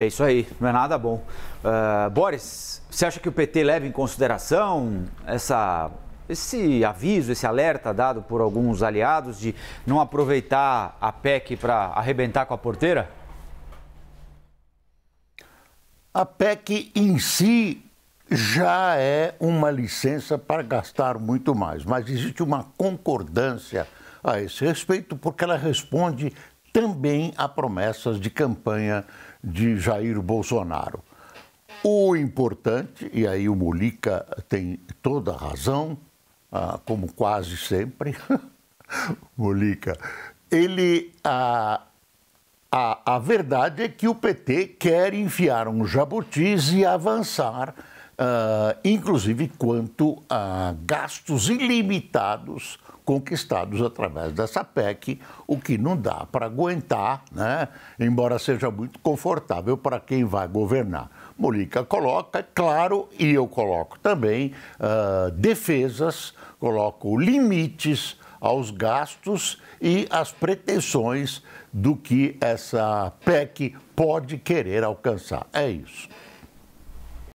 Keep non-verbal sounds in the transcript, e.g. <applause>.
É isso aí, não é nada bom. Uh, Boris, você acha que o PT leva em consideração essa, esse aviso, esse alerta dado por alguns aliados de não aproveitar a PEC para arrebentar com a porteira? A PEC em si já é uma licença para gastar muito mais, mas existe uma concordância a esse respeito porque ela responde também a promessas de campanha de Jair Bolsonaro. O importante, e aí o Mulica tem toda a razão, ah, como quase sempre, <laughs> Mulica, ele. Ah, a, a verdade é que o PT quer enfiar um jabutis e avançar uh, inclusive quanto a gastos ilimitados conquistados através dessa PEC, o que não dá para aguentar, né? embora seja muito confortável para quem vai governar. Molica coloca, é claro, e eu coloco também uh, defesas, coloco limites aos gastos e às pretensões do que essa PEC pode querer alcançar. É isso.